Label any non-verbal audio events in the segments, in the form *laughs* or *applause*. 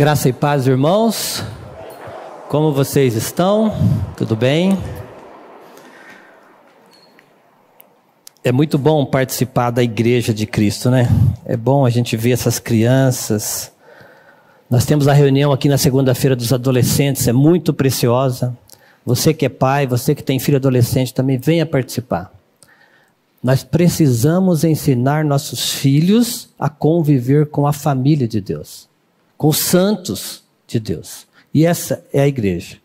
Graça e paz, irmãos. Como vocês estão? Tudo bem? É muito bom participar da Igreja de Cristo, né? É bom a gente ver essas crianças. Nós temos a reunião aqui na segunda-feira dos adolescentes, é muito preciosa. Você que é pai, você que tem filho adolescente, também venha participar. Nós precisamos ensinar nossos filhos a conviver com a família de Deus com os santos de Deus. E essa é a igreja.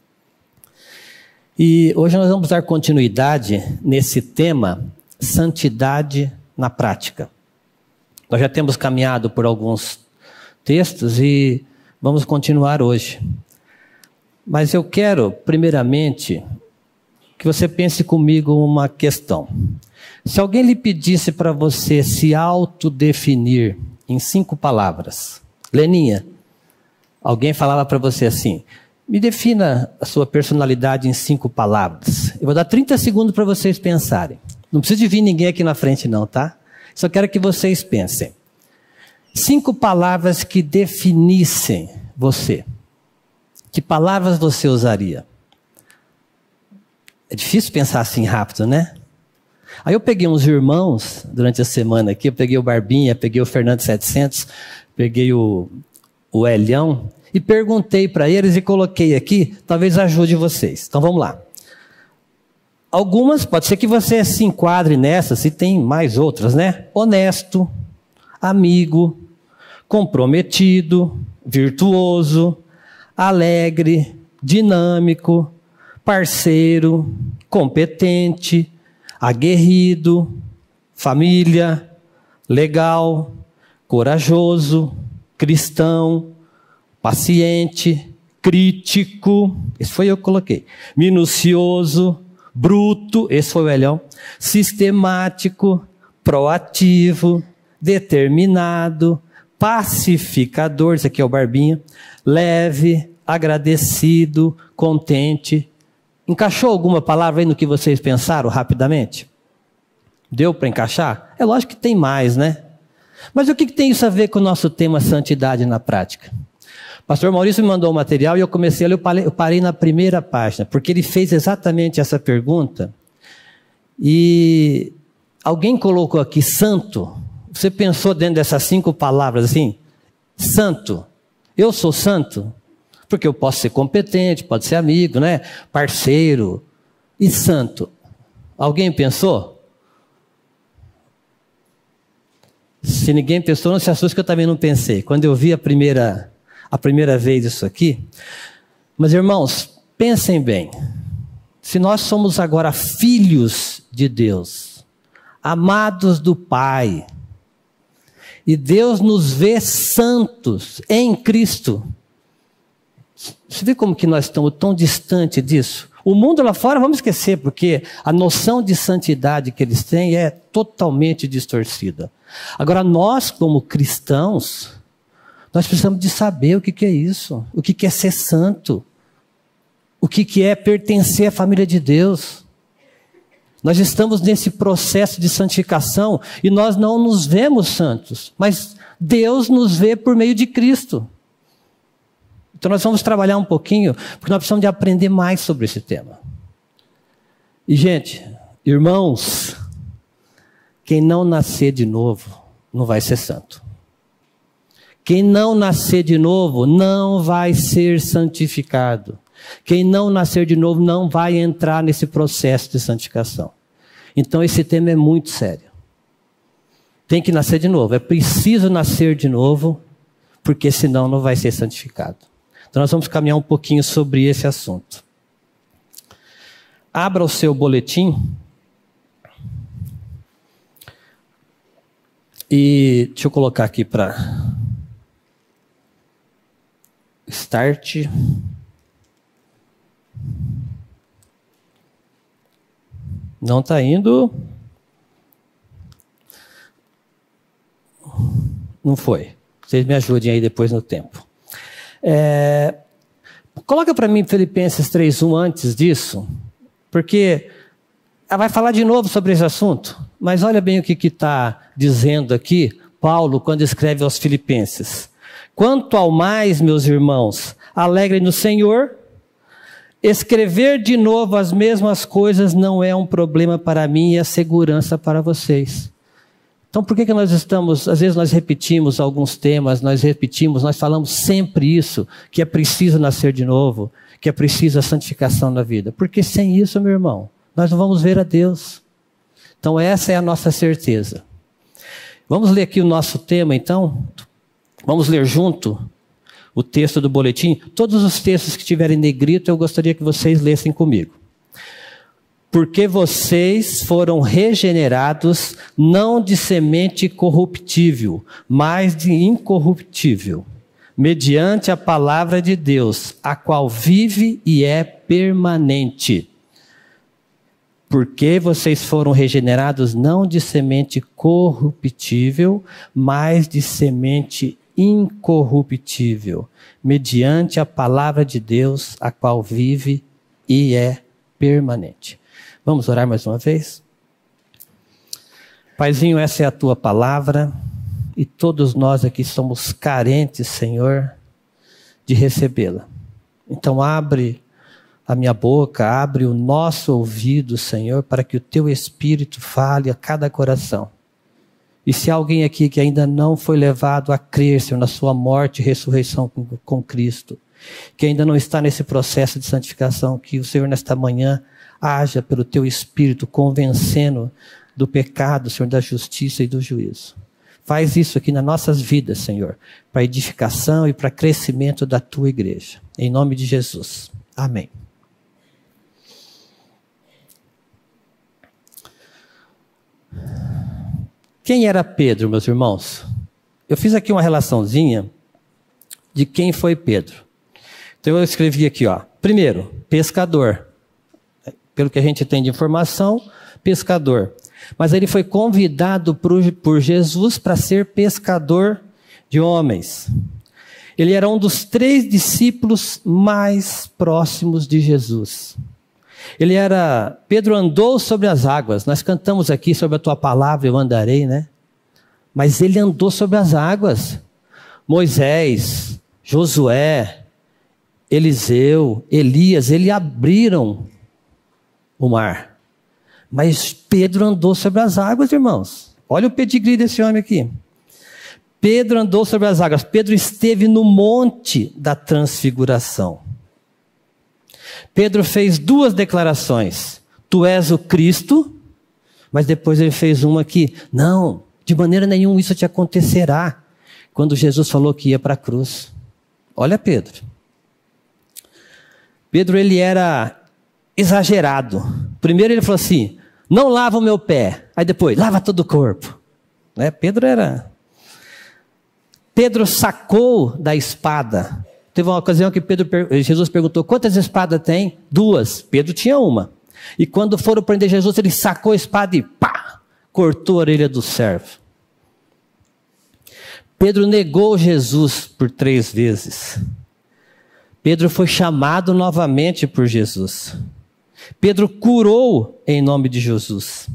E hoje nós vamos dar continuidade nesse tema santidade na prática. Nós já temos caminhado por alguns textos e vamos continuar hoje. Mas eu quero, primeiramente, que você pense comigo uma questão. Se alguém lhe pedisse para você se autodefinir em cinco palavras, Leninha, alguém falava para você assim: me defina a sua personalidade em cinco palavras. Eu vou dar 30 segundos para vocês pensarem. Não precisa de vir ninguém aqui na frente, não, tá? Só quero que vocês pensem. Cinco palavras que definissem você. Que palavras você usaria? É difícil pensar assim rápido, né? Aí eu peguei uns irmãos durante a semana aqui, eu peguei o Barbinha, peguei o Fernando 700, peguei o, o Elhão, e perguntei para eles e coloquei aqui, talvez ajude vocês. Então vamos lá. Algumas, pode ser que você se enquadre nessas, se tem mais outras, né? Honesto, amigo, comprometido, virtuoso, alegre, dinâmico, parceiro, competente, aguerrido, família, legal, corajoso, cristão, paciente, crítico, esse foi eu que coloquei, minucioso, bruto, esse foi o Elhão, sistemático, proativo, determinado, pacificador, esse aqui é o Barbinha, leve, agradecido, contente. Encaixou alguma palavra aí no que vocês pensaram rapidamente? Deu para encaixar? É lógico que tem mais, né? Mas o que, que tem isso a ver com o nosso tema santidade na prática? Pastor Maurício me mandou o material e eu comecei a ler, eu parei na primeira página, porque ele fez exatamente essa pergunta. E alguém colocou aqui santo. Você pensou dentro dessas cinco palavras assim? Santo. Eu sou santo? Porque eu posso ser competente, pode ser amigo, né? Parceiro. E santo? Alguém pensou? Se ninguém pensou, não se assuste que eu também não pensei. Quando eu vi a primeira a primeira vez isso aqui. Mas irmãos, pensem bem. Se nós somos agora filhos de Deus, amados do Pai, e Deus nos vê santos em Cristo. Você vê como que nós estamos tão distante disso? O mundo lá fora, vamos esquecer, porque a noção de santidade que eles têm é totalmente distorcida. Agora, nós, como cristãos, nós precisamos de saber o que, que é isso, o que, que é ser santo, o que, que é pertencer à família de Deus. Nós estamos nesse processo de santificação e nós não nos vemos santos, mas Deus nos vê por meio de Cristo. Então nós vamos trabalhar um pouquinho, porque nós precisamos de aprender mais sobre esse tema. E gente, irmãos, quem não nascer de novo não vai ser santo. Quem não nascer de novo não vai ser santificado. Quem não nascer de novo não vai entrar nesse processo de santificação. Então esse tema é muito sério. Tem que nascer de novo. É preciso nascer de novo, porque senão não vai ser santificado. Então nós vamos caminhar um pouquinho sobre esse assunto. Abra o seu boletim. E deixa eu colocar aqui para start Não está indo. Não foi. Vocês me ajudem aí depois no tempo. É, coloca para mim Filipenses 3.1 antes disso, porque ela ah, vai falar de novo sobre esse assunto. Mas olha bem o que está dizendo aqui Paulo quando escreve aos Filipenses. Quanto ao mais, meus irmãos, alegre no Senhor. Escrever de novo as mesmas coisas não é um problema para mim e é segurança para vocês. Então, por que, que nós estamos, às vezes nós repetimos alguns temas, nós repetimos, nós falamos sempre isso, que é preciso nascer de novo, que é preciso a santificação na vida? Porque sem isso, meu irmão, nós não vamos ver a Deus. Então, essa é a nossa certeza. Vamos ler aqui o nosso tema, então, Vamos ler junto o texto do boletim. Todos os textos que tiverem negrito, eu gostaria que vocês lessem comigo. Porque vocês foram regenerados não de semente corruptível, mas de incorruptível, mediante a palavra de Deus, a qual vive e é permanente. Porque vocês foram regenerados não de semente corruptível, mas de semente incorruptível, mediante a palavra de Deus, a qual vive e é permanente. Vamos orar mais uma vez? Paizinho, essa é a tua palavra e todos nós aqui somos carentes, Senhor, de recebê-la. Então, abre a minha boca, abre o nosso ouvido, Senhor, para que o teu espírito fale a cada coração e se alguém aqui que ainda não foi levado a crer, Senhor, na sua morte e ressurreição com, com Cristo, que ainda não está nesse processo de santificação, que o Senhor nesta manhã haja pelo teu espírito convencendo do pecado, Senhor, da justiça e do juízo. Faz isso aqui nas nossas vidas, Senhor, para edificação e para crescimento da tua igreja. Em nome de Jesus. Amém. Yeah. Quem era Pedro, meus irmãos? Eu fiz aqui uma relaçãozinha de quem foi Pedro. Então eu escrevi aqui, ó. Primeiro, pescador. Pelo que a gente tem de informação, pescador. Mas ele foi convidado por, Jesus para ser pescador de homens. Ele era um dos três discípulos mais próximos de Jesus. Ele era, Pedro andou sobre as águas. Nós cantamos aqui sobre a tua palavra, eu andarei, né? Mas ele andou sobre as águas. Moisés, Josué, Eliseu, Elias, ele abriram o mar. Mas Pedro andou sobre as águas, irmãos. Olha o pedigree desse homem aqui. Pedro andou sobre as águas. Pedro esteve no monte da transfiguração. Pedro fez duas declarações: Tu és o Cristo, mas depois ele fez uma que, não, de maneira nenhuma isso te acontecerá. Quando Jesus falou que ia para a cruz. Olha Pedro. Pedro ele era exagerado. Primeiro ele falou assim: "Não lava o meu pé". Aí depois: "Lava todo o corpo". Né? Pedro era Pedro sacou da espada Teve uma ocasião que Pedro, Jesus perguntou: quantas espadas tem? Duas. Pedro tinha uma. E quando foram prender Jesus, ele sacou a espada e pá! Cortou a orelha do servo. Pedro negou Jesus por três vezes. Pedro foi chamado novamente por Jesus. Pedro curou em nome de Jesus.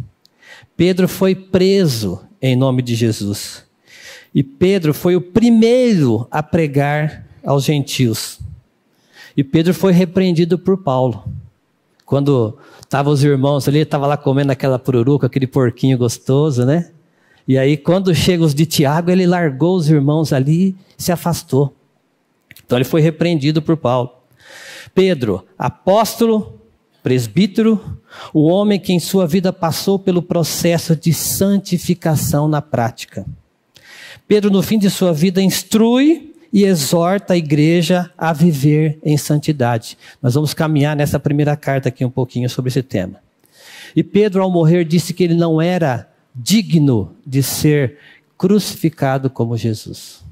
Pedro foi preso em nome de Jesus. E Pedro foi o primeiro a pregar aos gentios. E Pedro foi repreendido por Paulo. Quando estavam os irmãos ali, estava lá comendo aquela pururuca, aquele porquinho gostoso, né? E aí, quando chegam os de Tiago, ele largou os irmãos ali e se afastou. Então, ele foi repreendido por Paulo. Pedro, apóstolo, presbítero, o homem que em sua vida passou pelo processo de santificação na prática. Pedro, no fim de sua vida, instrui e exorta a igreja a viver em santidade. Nós vamos caminhar nessa primeira carta aqui um pouquinho sobre esse tema. E Pedro, ao morrer, disse que ele não era digno de ser crucificado como Jesus.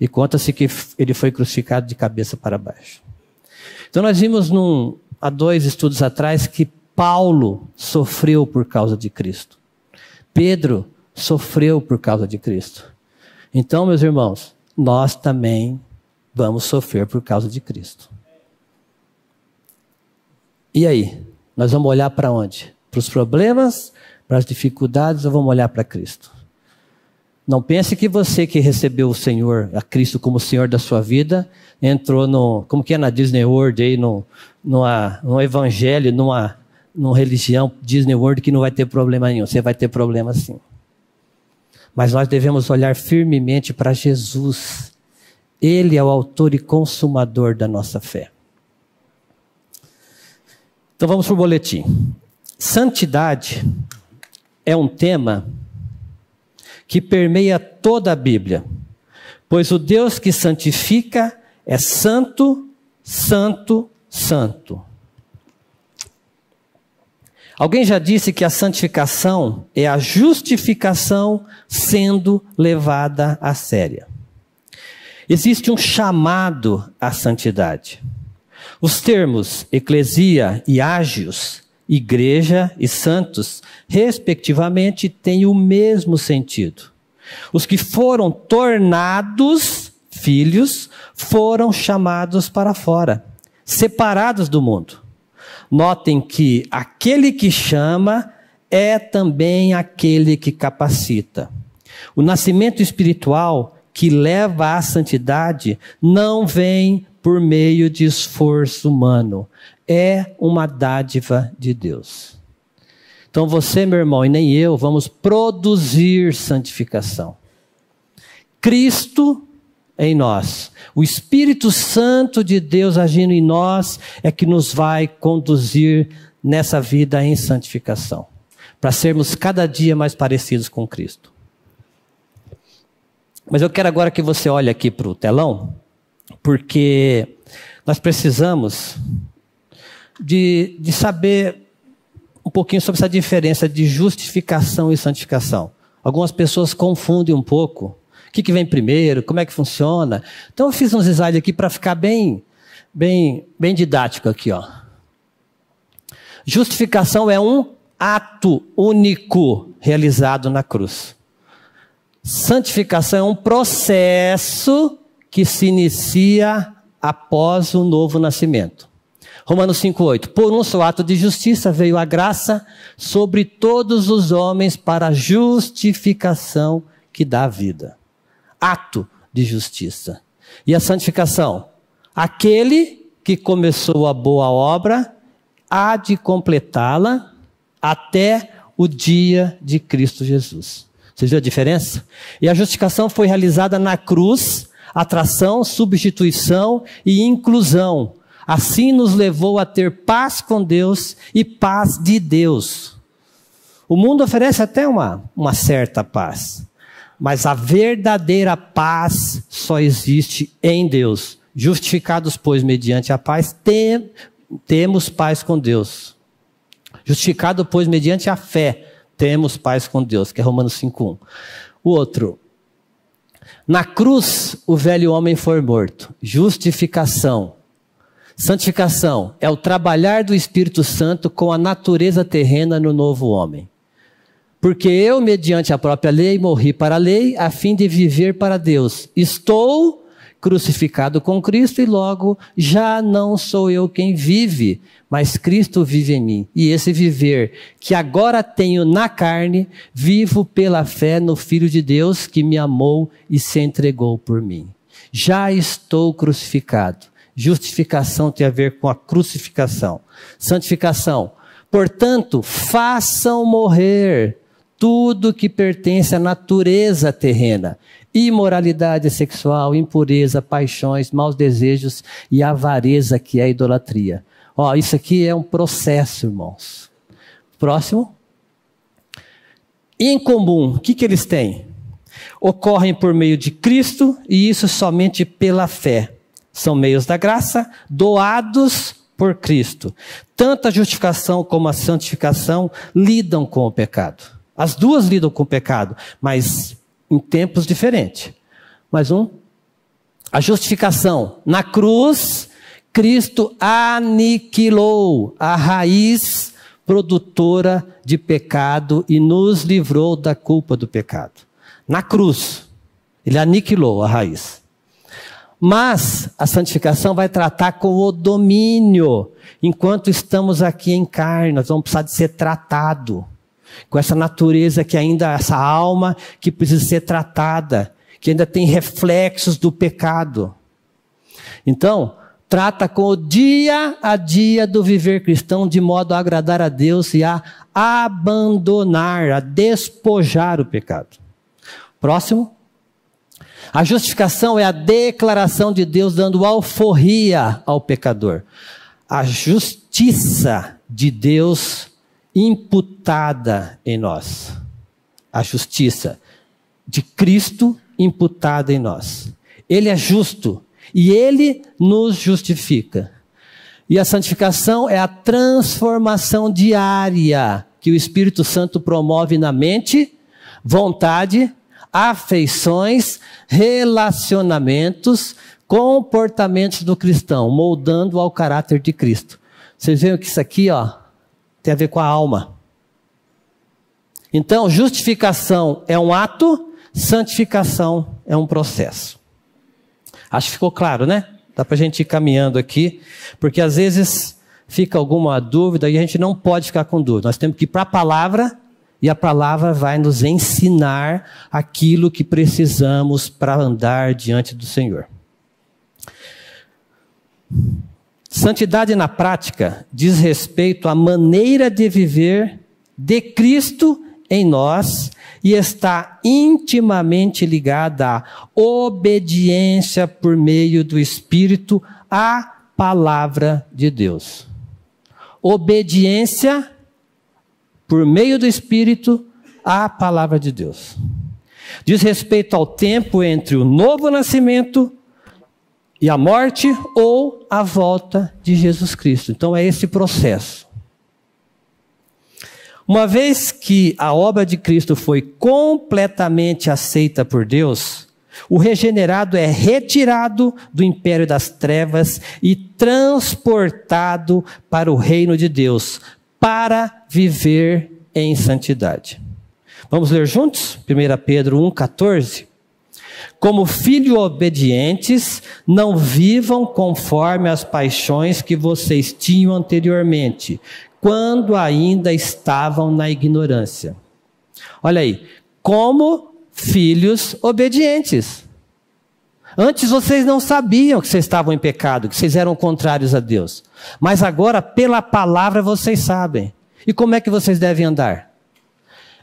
E conta-se que ele foi crucificado de cabeça para baixo. Então, nós vimos num, há dois estudos atrás que Paulo sofreu por causa de Cristo. Pedro sofreu por causa de Cristo. Então, meus irmãos, nós também vamos sofrer por causa de Cristo. E aí? Nós vamos olhar para onde? Para os problemas, para as dificuldades, ou vamos olhar para Cristo? Não pense que você que recebeu o Senhor, a Cristo como Senhor da sua vida, entrou no, como que é na Disney World aí, no, numa, num evangelho, numa, numa religião Disney World que não vai ter problema nenhum. Você vai ter problema sim. Mas nós devemos olhar firmemente para Jesus. Ele é o autor e consumador da nossa fé. Então vamos para o boletim. Santidade é um tema que permeia toda a Bíblia, pois o Deus que santifica é santo, santo, santo. Alguém já disse que a santificação é a justificação sendo levada a séria. Existe um chamado à santidade. Os termos eclesia e ágios, igreja e santos, respectivamente, têm o mesmo sentido. Os que foram tornados filhos foram chamados para fora, separados do mundo. Notem que aquele que chama é também aquele que capacita. O nascimento espiritual que leva à santidade não vem por meio de esforço humano, é uma dádiva de Deus. Então você, meu irmão, e nem eu, vamos produzir santificação. Cristo em nós. O Espírito Santo de Deus agindo em nós é que nos vai conduzir nessa vida em santificação, para sermos cada dia mais parecidos com Cristo. Mas eu quero agora que você olhe aqui para o telão, porque nós precisamos de, de saber um pouquinho sobre essa diferença de justificação e santificação. Algumas pessoas confundem um pouco o que, que vem primeiro? Como é que funciona? Então eu fiz uns slides aqui para ficar bem, bem, bem didático aqui, ó. Justificação é um ato único realizado na cruz. Santificação é um processo que se inicia após o novo nascimento. Romanos 5,8: Por um só ato de justiça veio a graça sobre todos os homens para a justificação que dá vida ato de justiça. E a santificação? Aquele que começou a boa obra há de completá-la até o dia de Cristo Jesus. Você viu a diferença? E a justificação foi realizada na cruz, atração, substituição e inclusão. Assim nos levou a ter paz com Deus e paz de Deus. O mundo oferece até uma, uma certa paz, mas a verdadeira paz só existe em Deus. Justificados, pois, mediante a paz, tem, temos paz com Deus. Justificado, pois, mediante a fé, temos paz com Deus, que é Romanos 5.1. O outro, na cruz o velho homem foi morto. Justificação. Santificação é o trabalhar do Espírito Santo com a natureza terrena no novo homem. Porque eu, mediante a própria lei, morri para a lei, a fim de viver para Deus. Estou crucificado com Cristo e logo já não sou eu quem vive, mas Cristo vive em mim. E esse viver que agora tenho na carne, vivo pela fé no Filho de Deus que me amou e se entregou por mim. Já estou crucificado. Justificação tem a ver com a crucificação. Santificação. Portanto, façam morrer tudo que pertence à natureza terrena. Imoralidade sexual, impureza, paixões, maus desejos e avareza, que é a idolatria. Ó, isso aqui é um processo, irmãos. Próximo. Em comum, o que, que eles têm? Ocorrem por meio de Cristo e isso somente pela fé. São meios da graça, doados por Cristo. Tanto a justificação como a santificação lidam com o pecado. As duas lidam com o pecado, mas em tempos diferentes. Mais um. A justificação. Na cruz, Cristo aniquilou a raiz produtora de pecado e nos livrou da culpa do pecado. Na cruz, ele aniquilou a raiz. Mas a santificação vai tratar com o domínio. Enquanto estamos aqui em carne, nós vamos precisar de ser tratado com essa natureza que ainda, essa alma que precisa ser tratada, que ainda tem reflexos do pecado. Então, trata com o dia a dia do viver cristão de modo a agradar a Deus e a abandonar, a despojar o pecado. Próximo. A justificação é a declaração de Deus dando alforria ao pecador. A justiça de Deus imputada em nós. A justiça de Cristo imputada em nós. Ele é justo e ele nos justifica. E a santificação é a transformação diária que o Espírito Santo promove na mente, vontade, afeições, relacionamentos, comportamentos do cristão, moldando ao caráter de Cristo. Vocês veem que isso aqui, ó, tem a ver com a alma. Então, justificação é um ato, santificação é um processo. Acho que ficou claro, né? Dá para a gente ir caminhando aqui, porque às vezes fica alguma dúvida e a gente não pode ficar com dúvida. Nós temos que ir para a palavra e a palavra vai nos ensinar aquilo que precisamos para andar diante do Senhor. Santidade na prática diz respeito à maneira de viver de Cristo em nós e está intimamente ligada à obediência por meio do Espírito à palavra de Deus. Obediência por meio do Espírito à palavra de Deus. Diz respeito ao tempo entre o novo nascimento e a morte ou a volta de Jesus Cristo. Então é esse processo. Uma vez que a obra de Cristo foi completamente aceita por Deus, o regenerado é retirado do império das trevas e transportado para o reino de Deus, para viver em santidade. Vamos ler juntos? 1 Pedro 1,14. Como filhos obedientes, não vivam conforme as paixões que vocês tinham anteriormente, quando ainda estavam na ignorância. Olha aí, como filhos obedientes. Antes vocês não sabiam que vocês estavam em pecado, que vocês eram contrários a Deus. Mas agora, pela palavra, vocês sabem. E como é que vocês devem andar?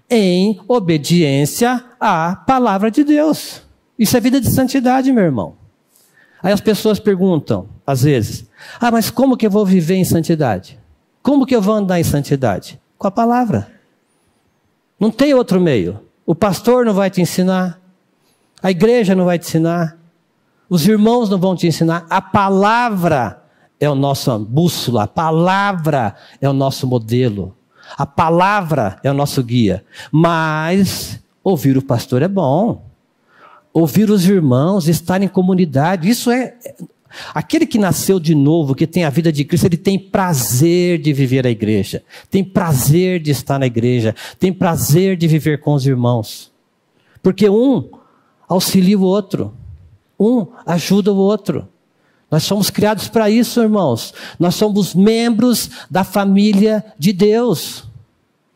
Em obediência à palavra de Deus. Isso é vida de santidade, meu irmão. Aí as pessoas perguntam, às vezes: Ah, mas como que eu vou viver em santidade? Como que eu vou andar em santidade? Com a palavra. Não tem outro meio. O pastor não vai te ensinar, a igreja não vai te ensinar, os irmãos não vão te ensinar. A palavra é o nosso bússola, a palavra é o nosso modelo, a palavra é o nosso guia. Mas ouvir o pastor é bom ouvir os irmãos, estar em comunidade. Isso é. Aquele que nasceu de novo, que tem a vida de Cristo, ele tem prazer de viver a igreja, tem prazer de estar na igreja, tem prazer de viver com os irmãos. Porque um auxilia o outro, um ajuda o outro. Nós somos criados para isso, irmãos. Nós somos membros da família de Deus.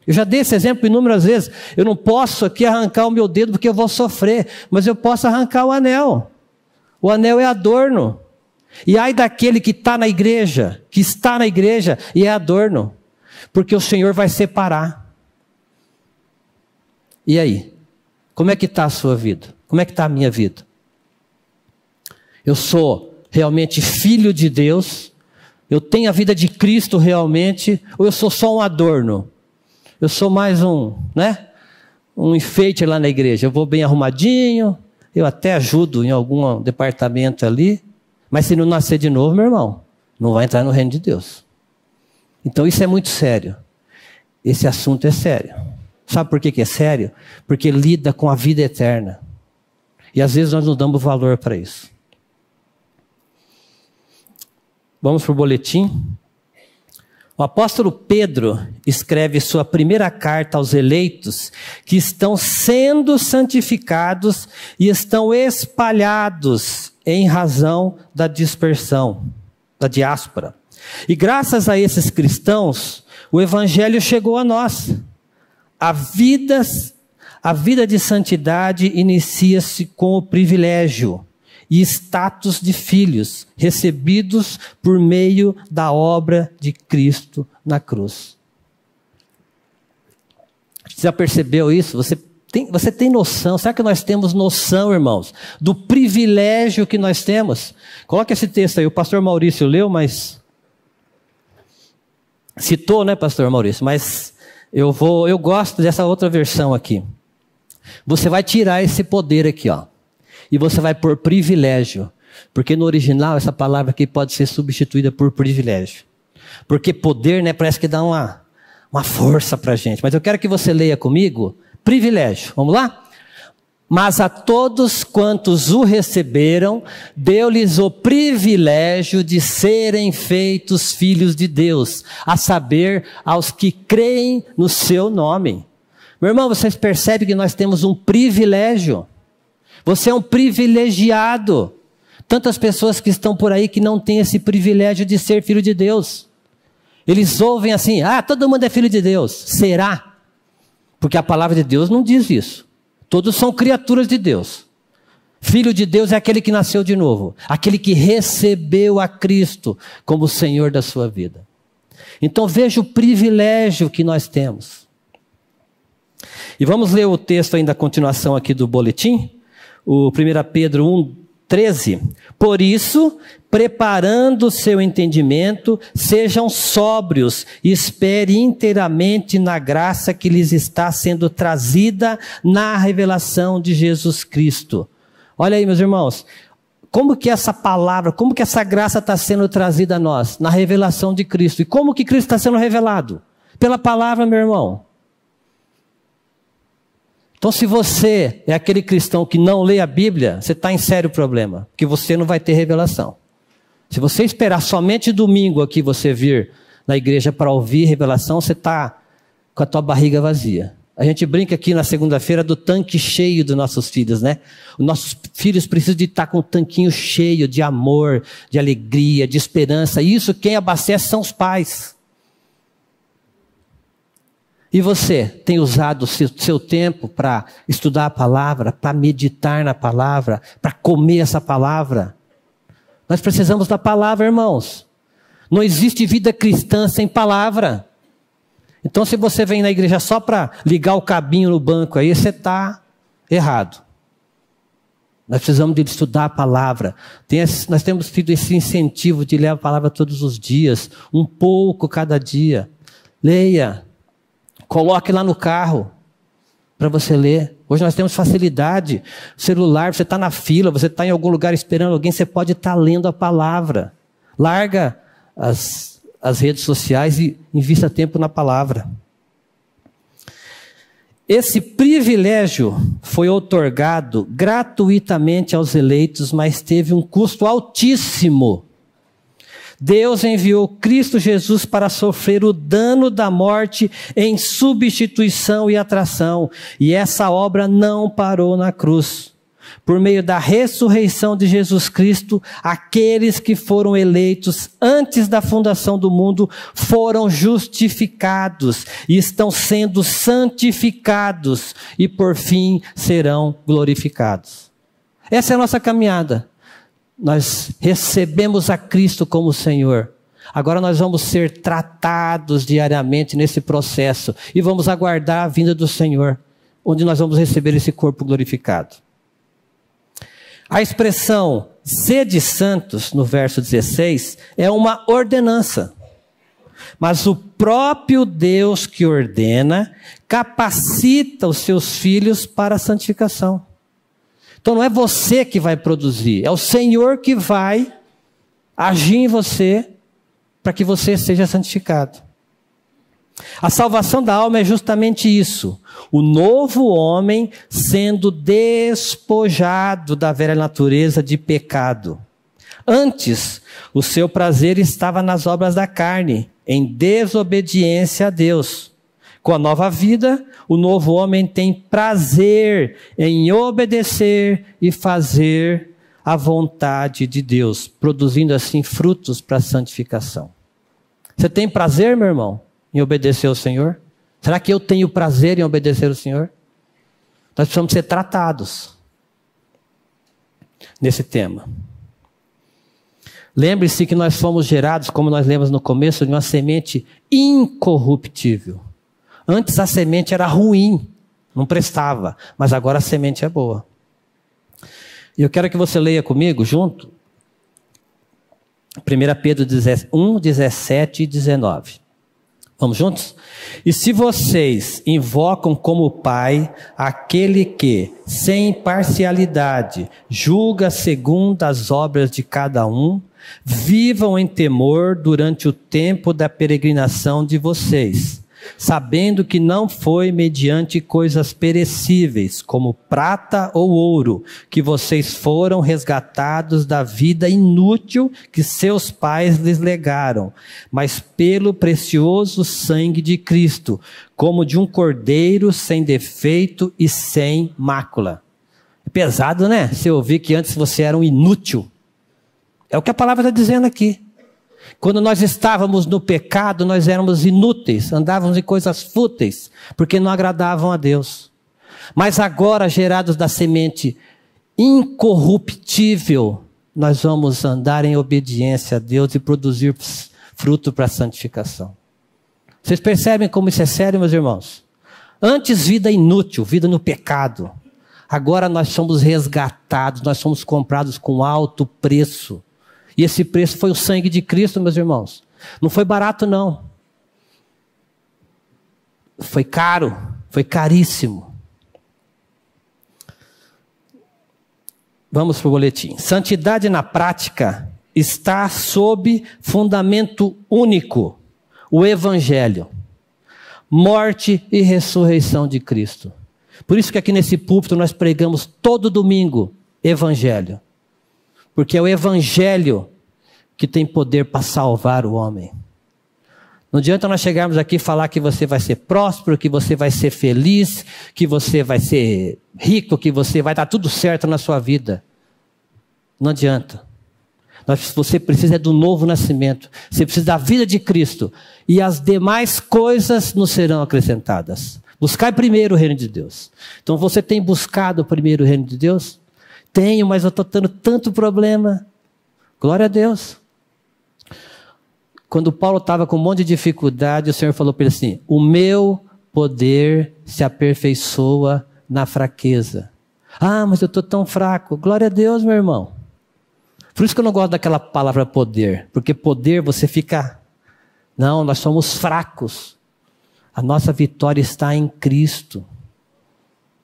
Eu já dei esse exemplo inúmeras vezes. Eu não posso aqui arrancar o meu dedo porque eu vou sofrer, mas eu posso arrancar o anel. O anel é adorno. E ai daquele que está na igreja, que está na igreja e é adorno, porque o Senhor vai separar. E aí? Como é que está a sua vida? Como é que está a minha vida? Eu sou realmente filho de Deus? Eu tenho a vida de Cristo realmente? Ou eu sou só um adorno? Eu sou mais um, né? Um enfeite lá na igreja. Eu vou bem arrumadinho, eu até ajudo em algum departamento ali, mas se não nascer de novo, meu irmão, não vai entrar no reino de Deus. Então isso é muito sério. Esse assunto é sério. Sabe por que, que é sério? Porque lida com a vida eterna. E às vezes nós não damos valor para isso. Vamos para o boletim. O apóstolo Pedro escreve sua primeira carta aos eleitos que estão sendo santificados e estão espalhados em razão da dispersão, da diáspora. E graças a esses cristãos, o evangelho chegou a nós. A vida, a vida de santidade inicia-se com o privilégio e status de filhos recebidos por meio da obra de Cristo na cruz. Você já percebeu isso? Você tem, você tem noção? Será que nós temos noção, irmãos, do privilégio que nós temos? Coloque esse texto aí, o pastor Maurício leu, mas. Citou, né, pastor Maurício? Mas eu vou, eu gosto dessa outra versão aqui. Você vai tirar esse poder aqui, ó e você vai pôr privilégio. Porque no original essa palavra aqui pode ser substituída por privilégio. Porque poder, né, parece que dá uma, uma força para gente. Mas eu quero que você leia comigo privilégio. Vamos lá? Mas a todos quantos o receberam, deu-lhes o privilégio de serem feitos filhos de Deus, a saber, aos que creem no seu nome. Meu irmão, vocês percebem que nós temos um privilégio. Você é um privilegiado. Tantas pessoas que estão por aí que não têm esse privilégio de ser filho de Deus. Eles ouvem assim: ah, todo mundo é filho de Deus. Será? Porque a palavra de Deus não diz isso. Todos são criaturas de Deus. Filho de Deus é aquele que nasceu de novo, aquele que recebeu a Cristo como Senhor da sua vida. Então veja o privilégio que nós temos. E vamos ler o texto ainda a continuação aqui do boletim o 1 Pedro 1, 13. Por isso, preparando seu entendimento, sejam sóbrios e espere inteiramente na graça que lhes está sendo trazida na revelação de Jesus Cristo. Olha aí, meus irmãos, como que essa palavra, como que essa graça está sendo trazida a nós? Na revelação de Cristo. E como que Cristo está sendo revelado? Pela palavra, meu irmão. Então, se você é aquele cristão que não lê a Bíblia, você está em sério problema, porque você não vai ter revelação. Se você esperar somente domingo aqui você vir na igreja para ouvir revelação, você está com a tua barriga vazia. A gente brinca aqui na segunda-feira do tanque cheio dos nossos filhos, né? Os nossos filhos precisam de estar tá com o um tanquinho cheio de amor, de alegria, de esperança. E isso quem abastece são os pais. E você tem usado seu, seu tempo para estudar a palavra, para meditar na palavra, para comer essa palavra? Nós precisamos da palavra, irmãos. Não existe vida cristã sem palavra. Então, se você vem na igreja só para ligar o cabinho no banco aí, você está errado. Nós precisamos de estudar a palavra. Esse, nós temos tido esse incentivo de ler a palavra todos os dias, um pouco cada dia. Leia, Coloque lá no carro para você ler. Hoje nós temos facilidade. Celular, você está na fila, você está em algum lugar esperando alguém, você pode estar tá lendo a palavra. Larga as, as redes sociais e invista tempo na palavra. Esse privilégio foi outorgado gratuitamente aos eleitos, mas teve um custo altíssimo Deus enviou Cristo Jesus para sofrer o dano da morte em substituição e atração, e essa obra não parou na cruz. Por meio da ressurreição de Jesus Cristo, aqueles que foram eleitos antes da fundação do mundo foram justificados e estão sendo santificados e por fim serão glorificados. Essa é a nossa caminhada. Nós recebemos a Cristo como Senhor. Agora nós vamos ser tratados diariamente nesse processo e vamos aguardar a vinda do Senhor, onde nós vamos receber esse corpo glorificado. A expressão sede santos, no verso 16, é uma ordenança. Mas o próprio Deus que ordena capacita os seus filhos para a santificação. Então não é você que vai produzir, é o Senhor que vai agir em você para que você seja santificado. A salvação da alma é justamente isso: o novo homem sendo despojado da velha natureza de pecado. Antes, o seu prazer estava nas obras da carne, em desobediência a Deus. Com a nova vida, o novo homem tem prazer em obedecer e fazer a vontade de Deus, produzindo assim frutos para a santificação. Você tem prazer, meu irmão, em obedecer ao Senhor? Será que eu tenho prazer em obedecer ao Senhor? Nós precisamos ser tratados nesse tema. Lembre-se que nós fomos gerados, como nós lemos no começo, de uma semente incorruptível. Antes a semente era ruim, não prestava, mas agora a semente é boa. E eu quero que você leia comigo junto 1 Pedro 1, 17 e 19. Vamos juntos? E se vocês invocam como Pai aquele que, sem parcialidade, julga segundo as obras de cada um, vivam em temor durante o tempo da peregrinação de vocês sabendo que não foi mediante coisas perecíveis, como prata ou ouro, que vocês foram resgatados da vida inútil que seus pais lhes legaram, mas pelo precioso sangue de Cristo, como de um cordeiro sem defeito e sem mácula. É pesado, né? Você ouvir que antes você era um inútil. É o que a palavra está dizendo aqui. Quando nós estávamos no pecado, nós éramos inúteis, andávamos em coisas fúteis, porque não agradavam a Deus. Mas agora, gerados da semente incorruptível, nós vamos andar em obediência a Deus e produzir fruto para a santificação. Vocês percebem como isso é sério, meus irmãos? Antes, vida inútil, vida no pecado. Agora nós somos resgatados, nós somos comprados com alto preço. E esse preço foi o sangue de Cristo, meus irmãos. Não foi barato, não. Foi caro, foi caríssimo. Vamos para o boletim. Santidade na prática está sob fundamento único: o Evangelho, morte e ressurreição de Cristo. Por isso que aqui nesse púlpito nós pregamos todo domingo Evangelho. Porque é o evangelho que tem poder para salvar o homem. Não adianta nós chegarmos aqui e falar que você vai ser próspero, que você vai ser feliz, que você vai ser rico, que você vai dar tudo certo na sua vida. Não adianta. Você precisa é do novo nascimento. Você precisa da vida de Cristo. E as demais coisas nos serão acrescentadas. Buscai primeiro o reino de Deus. Então você tem buscado primeiro o reino de Deus? Tenho, mas eu estou tendo tanto problema. Glória a Deus. Quando Paulo estava com um monte de dificuldade, o Senhor falou para ele assim: O meu poder se aperfeiçoa na fraqueza. Ah, mas eu estou tão fraco. Glória a Deus, meu irmão. Por isso que eu não gosto daquela palavra poder, porque poder você fica. Não, nós somos fracos. A nossa vitória está em Cristo.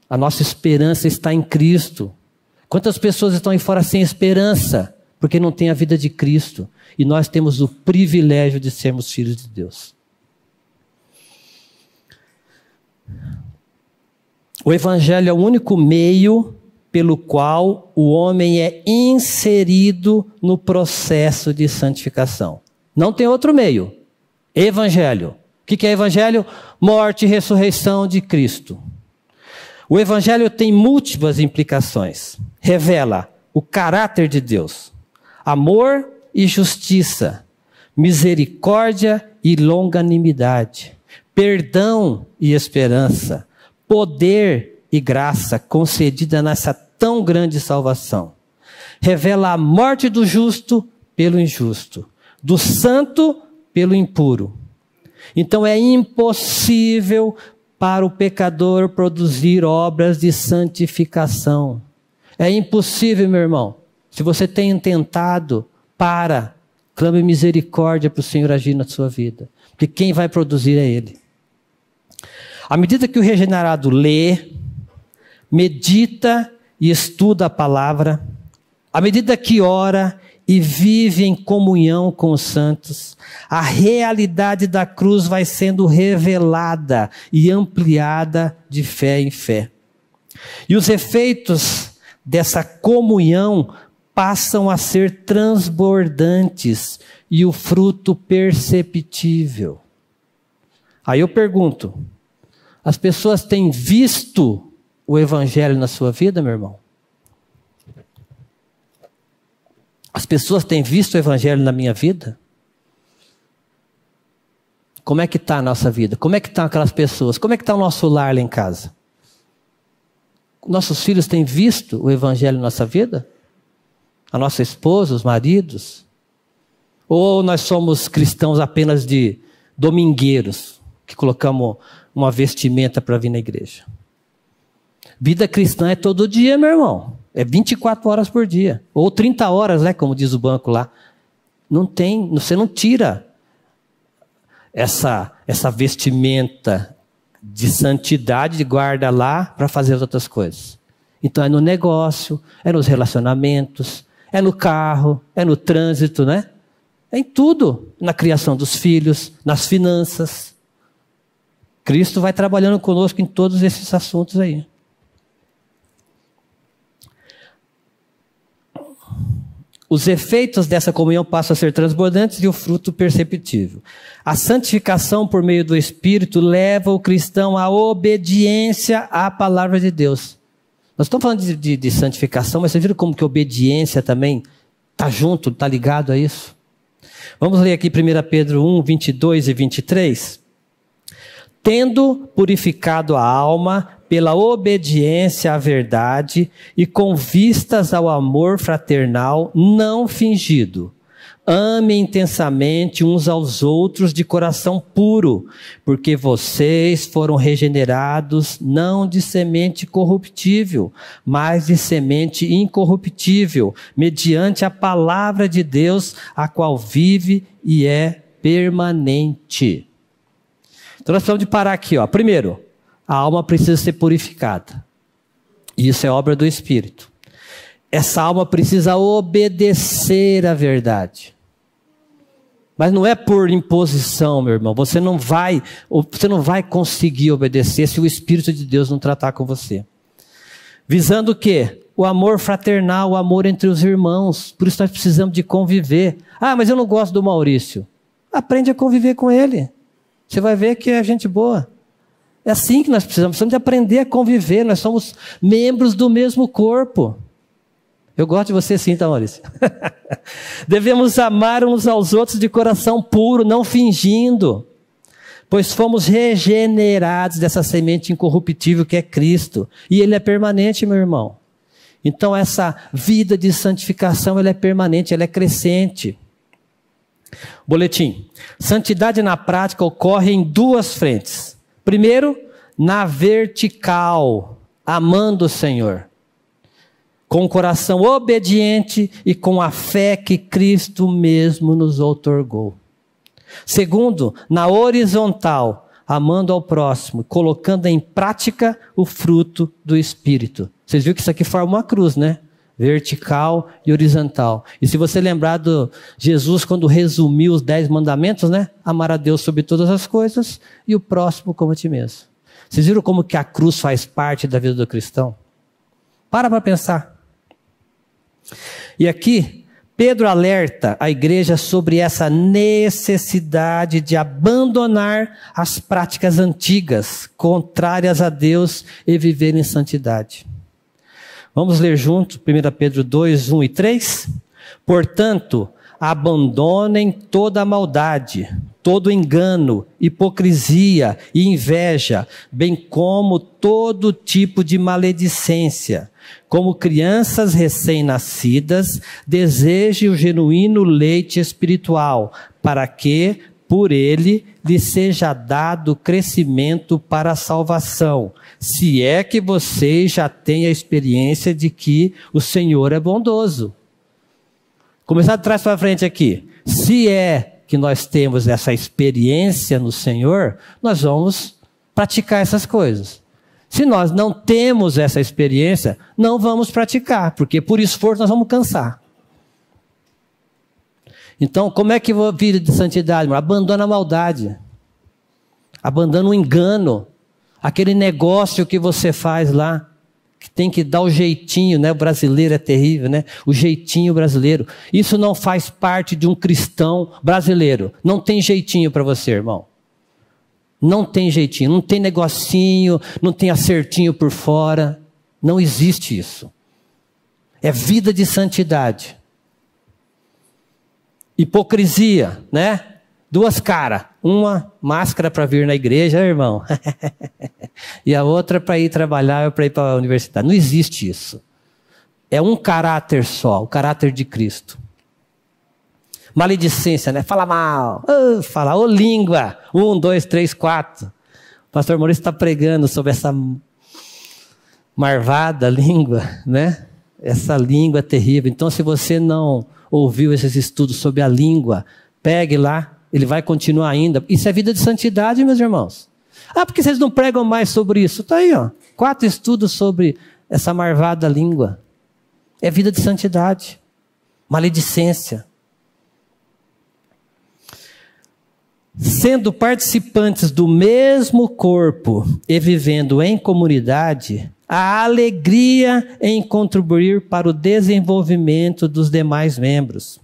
A nossa esperança está em Cristo. Quantas pessoas estão aí fora sem esperança, porque não tem a vida de Cristo? E nós temos o privilégio de sermos filhos de Deus. O Evangelho é o único meio pelo qual o homem é inserido no processo de santificação. Não tem outro meio. Evangelho. O que é Evangelho? Morte e ressurreição de Cristo. O Evangelho tem múltiplas implicações. Revela o caráter de Deus, amor e justiça, misericórdia e longanimidade, perdão e esperança, poder e graça concedida nessa tão grande salvação. Revela a morte do justo pelo injusto, do santo pelo impuro. Então é impossível para o pecador produzir obras de santificação. É impossível, meu irmão. Se você tem tentado, para. Clame misericórdia para o Senhor agir na sua vida. Porque quem vai produzir é Ele. À medida que o regenerado lê, medita e estuda a palavra, à medida que ora e vive em comunhão com os santos, a realidade da cruz vai sendo revelada e ampliada de fé em fé. E os efeitos dessa comunhão passam a ser transbordantes e o fruto perceptível. Aí eu pergunto: as pessoas têm visto o evangelho na sua vida, meu irmão? As pessoas têm visto o Evangelho na minha vida? Como é que está a nossa vida? Como é que estão tá aquelas pessoas? Como é que está o nosso lar lá em casa? Nossos filhos têm visto o Evangelho na nossa vida? A nossa esposa, os maridos? Ou nós somos cristãos apenas de domingueiros, que colocamos uma vestimenta para vir na igreja? Vida cristã é todo dia, meu irmão. É 24 horas por dia. Ou 30 horas, né, como diz o banco lá. Não tem, você não tira essa, essa vestimenta de santidade, de guarda lá para fazer as outras coisas. Então é no negócio, é nos relacionamentos, é no carro, é no trânsito, né? É em tudo, na criação dos filhos, nas finanças. Cristo vai trabalhando conosco em todos esses assuntos aí. Os efeitos dessa comunhão passam a ser transbordantes e o fruto perceptível. A santificação por meio do Espírito leva o cristão à obediência à palavra de Deus. Nós estamos falando de, de, de santificação, mas vocês viram como que obediência também está junto, está ligado a isso? Vamos ler aqui 1 Pedro 1, 22 e 23. Tendo purificado a alma pela obediência à verdade e com vistas ao amor fraternal não fingido. Ame intensamente uns aos outros de coração puro, porque vocês foram regenerados não de semente corruptível, mas de semente incorruptível, mediante a palavra de Deus, a qual vive e é permanente. Então nós precisamos de parar aqui, ó. Primeiro, a alma precisa ser purificada. Isso é obra do Espírito. Essa alma precisa obedecer à verdade. Mas não é por imposição, meu irmão. Você não vai, você não vai conseguir obedecer se o Espírito de Deus não tratar com você. Visando o quê? O amor fraternal, o amor entre os irmãos. Por isso nós precisamos de conviver. Ah, mas eu não gosto do Maurício. Aprende a conviver com ele. Você vai ver que é gente boa. É assim que nós precisamos, precisamos de aprender a conviver, nós somos membros do mesmo corpo. Eu gosto de você sim, tá, Maurício? *laughs* Devemos amar uns aos outros de coração puro, não fingindo, pois fomos regenerados dessa semente incorruptível que é Cristo, e ele é permanente, meu irmão. Então essa vida de santificação, ela é permanente, ela é crescente. Boletim. Santidade na prática ocorre em duas frentes: Primeiro, na vertical, amando o Senhor, com o coração obediente e com a fé que Cristo mesmo nos outorgou. Segundo, na horizontal, amando ao próximo, colocando em prática o fruto do Espírito. Vocês viram que isso aqui forma uma cruz, né? vertical e horizontal. E se você lembrar do Jesus quando resumiu os dez mandamentos, né? Amar a Deus sobre todas as coisas e o próximo como a ti mesmo. Vocês viram como que a cruz faz parte da vida do cristão? Para para pensar. E aqui Pedro alerta a igreja sobre essa necessidade de abandonar as práticas antigas, contrárias a Deus, e viver em santidade. Vamos ler junto 1 Pedro 2, 1 e 3? Portanto, abandonem toda a maldade, todo engano, hipocrisia e inveja, bem como todo tipo de maledicência. Como crianças recém-nascidas, deseje o genuíno leite espiritual, para que, por ele lhe seja dado crescimento para a salvação, se é que vocês já têm a experiência de que o Senhor é bondoso. Começar de trás para frente aqui. Se é que nós temos essa experiência no Senhor, nós vamos praticar essas coisas. Se nós não temos essa experiência, não vamos praticar, porque por esforço nós vamos cansar. Então, como é que vive de santidade? Abandona a maldade, abandona o engano, aquele negócio que você faz lá, que tem que dar o jeitinho, né? O brasileiro é terrível, né? O jeitinho brasileiro. Isso não faz parte de um cristão brasileiro. Não tem jeitinho para você, irmão. Não tem jeitinho, não tem negocinho, não tem acertinho por fora. Não existe isso. É vida de santidade hipocrisia, né? Duas caras. Uma máscara para vir na igreja, irmão. *laughs* e a outra para ir trabalhar ou para ir para a universidade. Não existe isso. É um caráter só, o caráter de Cristo. Maledicência, né? Fala mal, ah, fala, ô oh, língua. Um, dois, três, quatro. O pastor Maurício está pregando sobre essa marvada língua, né? Essa língua terrível. Então, se você não ouviu esses estudos sobre a língua, pegue lá, ele vai continuar ainda. Isso é vida de santidade, meus irmãos. Ah, porque vocês não pregam mais sobre isso? Está aí, ó. Quatro estudos sobre essa marvada língua. É vida de santidade. Maledicência. Sendo participantes do mesmo corpo e vivendo em comunidade, a alegria em contribuir para o desenvolvimento dos demais membros.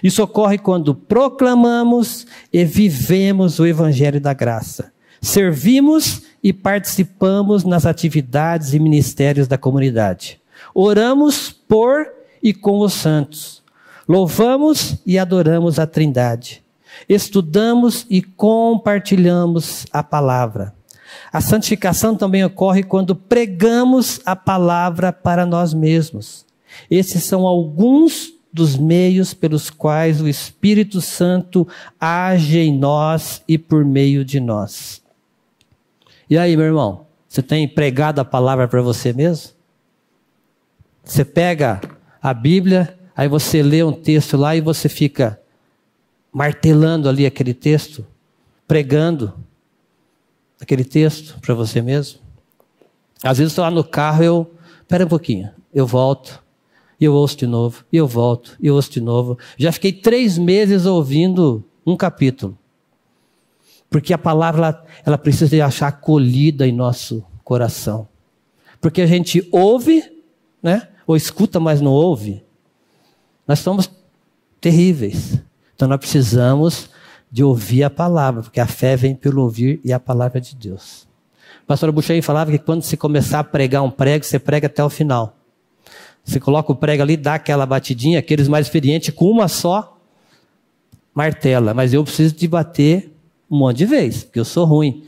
Isso ocorre quando proclamamos e vivemos o Evangelho da Graça. Servimos e participamos nas atividades e ministérios da comunidade. Oramos por e com os santos. Louvamos e adoramos a Trindade. Estudamos e compartilhamos a palavra. A santificação também ocorre quando pregamos a palavra para nós mesmos. Esses são alguns dos meios pelos quais o Espírito Santo age em nós e por meio de nós. E aí, meu irmão, você tem pregado a palavra para você mesmo? Você pega a Bíblia, aí você lê um texto lá e você fica martelando ali aquele texto, pregando, aquele texto para você mesmo. Às vezes estou lá no carro, eu espera um pouquinho, eu volto e eu ouço de novo, e eu volto e eu ouço de novo. Já fiquei três meses ouvindo um capítulo, porque a palavra ela, ela precisa de achar acolhida em nosso coração, porque a gente ouve, né? Ou escuta, mas não ouve. Nós somos terríveis. Então nós precisamos de ouvir a palavra, porque a fé vem pelo ouvir e a palavra de Deus. Pastor pastora Buxain falava que quando se começar a pregar um prego, você prega até o final. Você coloca o prego ali, dá aquela batidinha, aqueles mais experientes, com uma só martela. Mas eu preciso de bater um monte de vezes, porque eu sou ruim.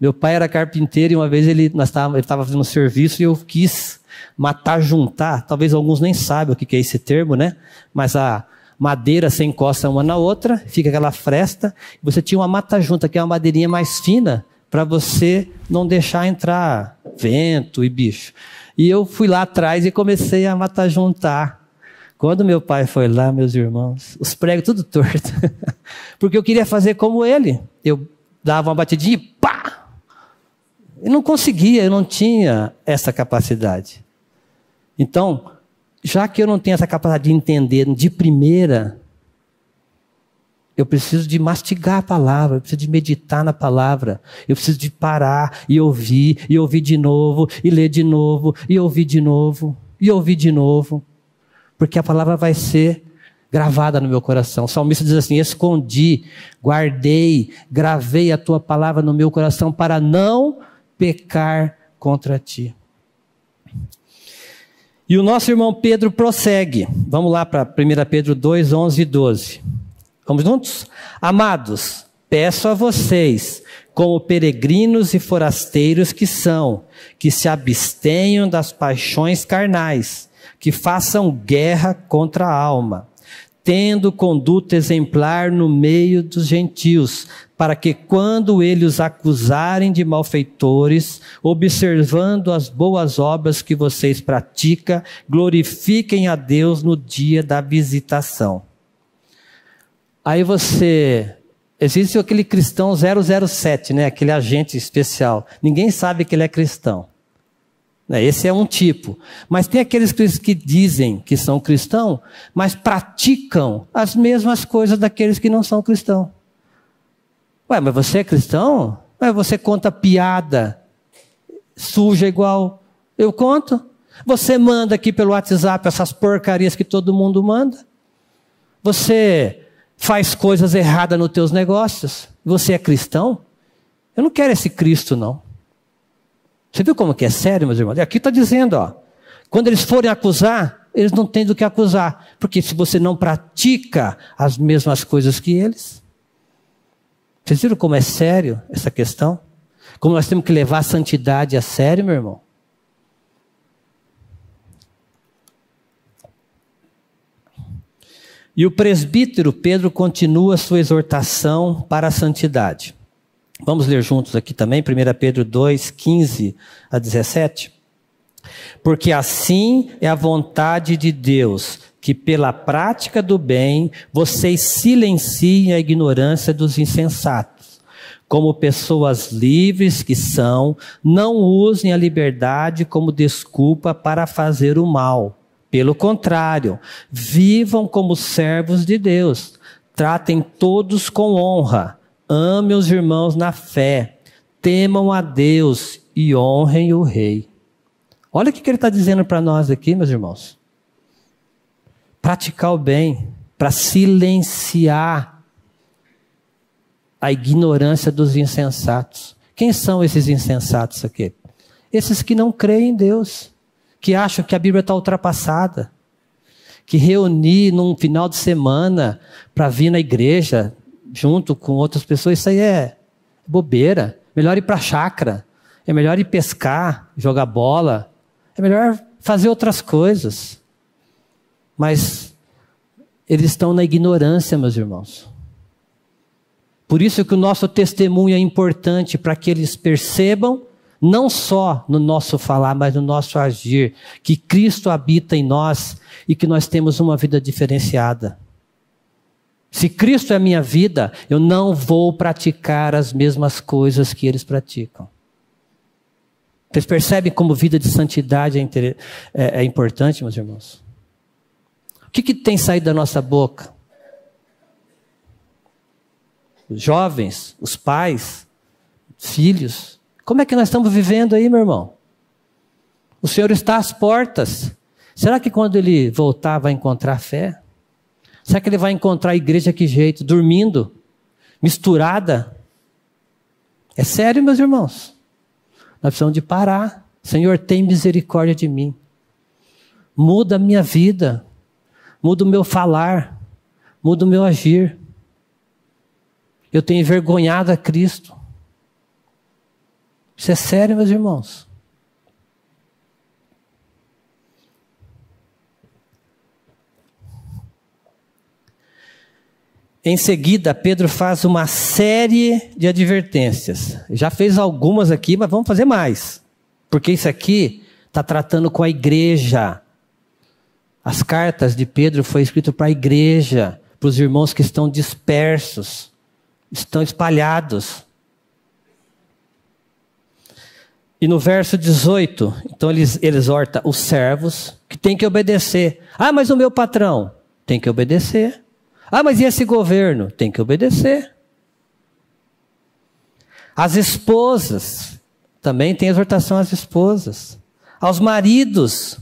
Meu pai era carpinteiro e uma vez ele estava fazendo um serviço e eu quis matar, juntar. Talvez alguns nem saibam o que é esse termo, né? Mas a, madeira se encosta uma na outra, fica aquela fresta, você tinha uma mata junta, que é uma madeirinha mais fina, para você não deixar entrar vento e bicho. E eu fui lá atrás e comecei a mata juntar. Quando meu pai foi lá, meus irmãos, os pregos tudo torto. *laughs* Porque eu queria fazer como ele. Eu dava uma batidinha e pá! Eu não conseguia, eu não tinha essa capacidade. Então, já que eu não tenho essa capacidade de entender de primeira, eu preciso de mastigar a palavra, eu preciso de meditar na palavra, eu preciso de parar e ouvir, e ouvir de novo, e ler de novo, e ouvir de novo, e ouvir de novo, porque a palavra vai ser gravada no meu coração. O salmista diz assim: Escondi, guardei, gravei a tua palavra no meu coração para não pecar contra ti. E o nosso irmão Pedro prossegue. Vamos lá para 1 Pedro 2, 11 e 12. Vamos juntos? Amados, peço a vocês, como peregrinos e forasteiros que são, que se abstenham das paixões carnais, que façam guerra contra a alma tendo conduta exemplar no meio dos gentios, para que quando eles os acusarem de malfeitores, observando as boas obras que vocês praticam, glorifiquem a Deus no dia da visitação. Aí você existe aquele cristão 007, né? Aquele agente especial. Ninguém sabe que ele é cristão. Né? Esse é um tipo. Mas tem aqueles que dizem que são cristãos, mas praticam as mesmas coisas daqueles que não são cristãos. Ué, mas você é cristão? Ué, você conta piada suja igual eu conto? Você manda aqui pelo WhatsApp essas porcarias que todo mundo manda? Você faz coisas erradas nos teus negócios? Você é cristão? Eu não quero esse Cristo, não. Você viu como que é sério, meus irmãos? E aqui está dizendo, ó, quando eles forem acusar, eles não têm do que acusar, porque se você não pratica as mesmas coisas que eles. Vocês viram como é sério essa questão? Como nós temos que levar a santidade a sério, meu irmão? E o presbítero Pedro continua sua exortação para a santidade. Vamos ler juntos aqui também, 1 Pedro 2, 15 a 17. Porque assim é a vontade de Deus, que pela prática do bem vocês silenciem a ignorância dos insensatos. Como pessoas livres que são, não usem a liberdade como desculpa para fazer o mal. Pelo contrário, vivam como servos de Deus. Tratem todos com honra Ame os irmãos na fé, temam a Deus e honrem o Rei. Olha o que ele está dizendo para nós aqui, meus irmãos. Praticar o bem, para silenciar a ignorância dos insensatos. Quem são esses insensatos aqui? Esses que não creem em Deus, que acham que a Bíblia está ultrapassada, que reunir num final de semana para vir na igreja junto com outras pessoas, isso aí é bobeira. Melhor ir para a chácara, é melhor ir pescar, jogar bola, é melhor fazer outras coisas. Mas eles estão na ignorância, meus irmãos. Por isso que o nosso testemunho é importante para que eles percebam, não só no nosso falar, mas no nosso agir, que Cristo habita em nós e que nós temos uma vida diferenciada. Se Cristo é a minha vida, eu não vou praticar as mesmas coisas que eles praticam. Vocês percebem como vida de santidade é, inter... é, é importante, meus irmãos? O que, que tem saído da nossa boca? Os jovens, os pais, filhos. Como é que nós estamos vivendo aí, meu irmão? O Senhor está às portas. Será que quando ele voltar vai encontrar fé? Será que ele vai encontrar a igreja que jeito? Dormindo? Misturada? É sério, meus irmãos. Nós precisamos de parar. Senhor, tem misericórdia de mim. Muda a minha vida. Muda o meu falar. Muda o meu agir. Eu tenho envergonhado a Cristo. Isso é sério, meus irmãos. Em seguida, Pedro faz uma série de advertências. Já fez algumas aqui, mas vamos fazer mais. Porque isso aqui está tratando com a igreja. As cartas de Pedro foram escritas para a igreja, para os irmãos que estão dispersos, estão espalhados. E no verso 18, então ele exorta os servos que têm que obedecer. Ah, mas o meu patrão tem que obedecer. Ah, mas e esse governo? Tem que obedecer. As esposas, também tem exortação às esposas. Aos maridos,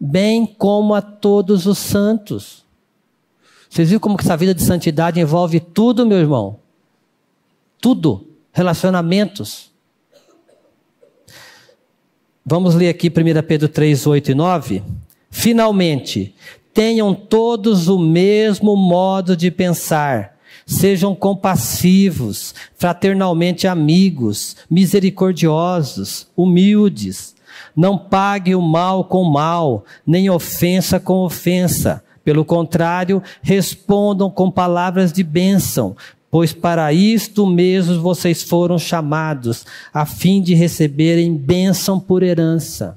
bem como a todos os santos. Vocês viram como que essa vida de santidade envolve tudo, meu irmão? Tudo. Relacionamentos. Vamos ler aqui 1 Pedro 3, 8 e 9. Finalmente, Tenham todos o mesmo modo de pensar. Sejam compassivos, fraternalmente amigos, misericordiosos, humildes. Não pague o mal com mal, nem ofensa com ofensa. Pelo contrário, respondam com palavras de bênção, pois para isto mesmo vocês foram chamados, a fim de receberem bênção por herança.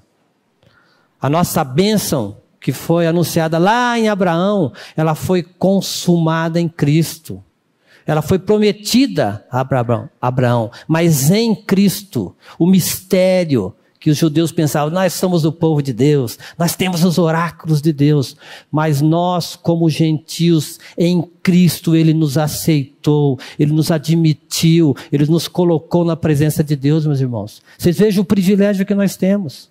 A nossa bênção que foi anunciada lá em Abraão, ela foi consumada em Cristo. Ela foi prometida a Abraão, Abraão, mas em Cristo, o mistério que os judeus pensavam, nós somos o povo de Deus, nós temos os oráculos de Deus, mas nós, como gentios, em Cristo, Ele nos aceitou, Ele nos admitiu, Ele nos colocou na presença de Deus, meus irmãos. Vocês vejam o privilégio que nós temos.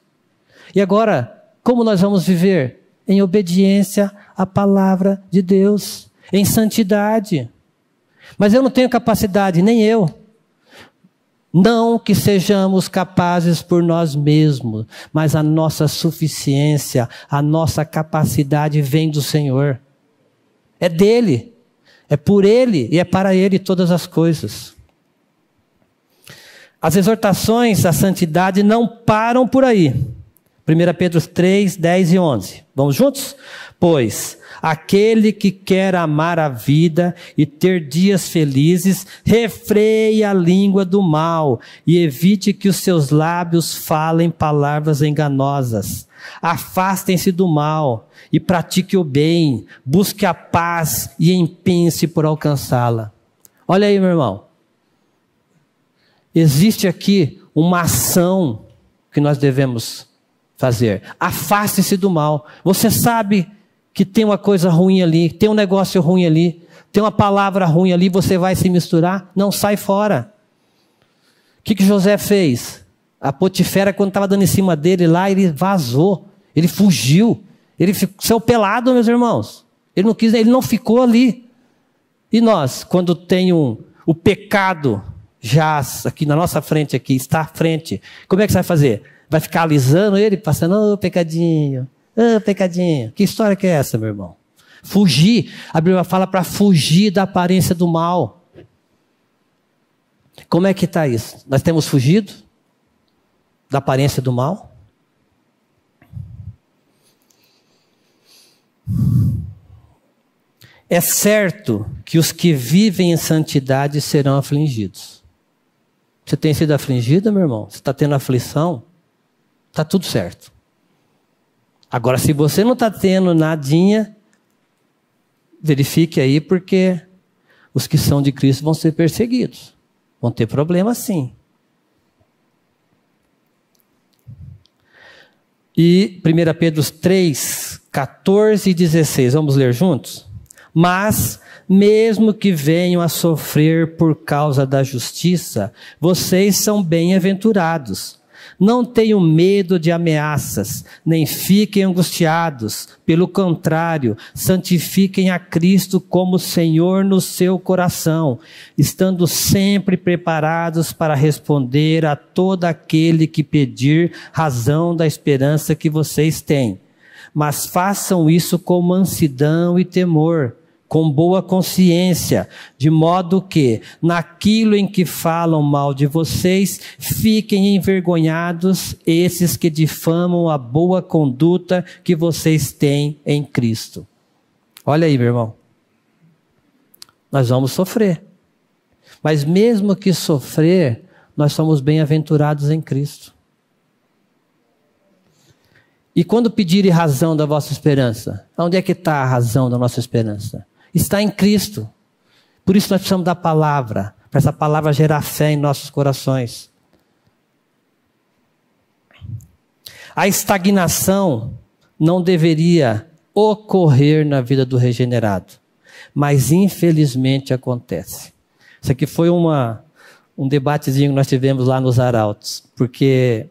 E agora, como nós vamos viver? em obediência à palavra de Deus, em santidade. Mas eu não tenho capacidade, nem eu. Não que sejamos capazes por nós mesmos, mas a nossa suficiência, a nossa capacidade vem do Senhor. É dele, é por ele e é para ele todas as coisas. As exortações à santidade não param por aí. 1 Pedro 3, 10 e 11. Vamos juntos? Pois aquele que quer amar a vida e ter dias felizes, refreie a língua do mal e evite que os seus lábios falem palavras enganosas. Afastem-se do mal e pratique o bem, busque a paz e empenhe-se por alcançá-la. Olha aí, meu irmão. Existe aqui uma ação que nós devemos fazer. Afaste-se do mal. Você sabe que tem uma coisa ruim ali, tem um negócio ruim ali, tem uma palavra ruim ali, você vai se misturar? Não, sai fora. O que, que José fez? A Potifera, quando estava dando em cima dele lá, ele vazou, ele fugiu, ele ficou, saiu pelado, meus irmãos. Ele não quis, ele não ficou ali. E nós, quando tem um, o pecado jaz aqui na nossa frente, aqui está à frente, como é que você vai fazer? Vai ficar alisando ele, passando, ô oh, pecadinho, ô oh, pecadinho. Que história que é essa, meu irmão? Fugir. A Bíblia fala para fugir da aparência do mal. Como é que está isso? Nós temos fugido da aparência do mal? É certo que os que vivem em santidade serão afligidos. Você tem sido afligido, meu irmão? Você está tendo aflição? tá tudo certo. Agora, se você não está tendo nadinha, verifique aí, porque os que são de Cristo vão ser perseguidos. Vão ter problema sim. E 1 Pedro 3, 14 e 16, vamos ler juntos? Mas, mesmo que venham a sofrer por causa da justiça, vocês são bem-aventurados não tenham medo de ameaças, nem fiquem angustiados. Pelo contrário, santifiquem a Cristo como Senhor no seu coração, estando sempre preparados para responder a todo aquele que pedir razão da esperança que vocês têm. Mas façam isso com mansidão e temor com boa consciência, de modo que, naquilo em que falam mal de vocês, fiquem envergonhados esses que difamam a boa conduta que vocês têm em Cristo. Olha aí, meu irmão. Nós vamos sofrer. Mas mesmo que sofrer, nós somos bem-aventurados em Cristo. E quando pedirem razão da vossa esperança, onde é que está a razão da nossa esperança? está em Cristo. Por isso nós precisamos da palavra, para essa palavra gerar fé em nossos corações. A estagnação não deveria ocorrer na vida do regenerado, mas infelizmente acontece. Isso aqui foi uma, um debatezinho que nós tivemos lá nos Arautos, porque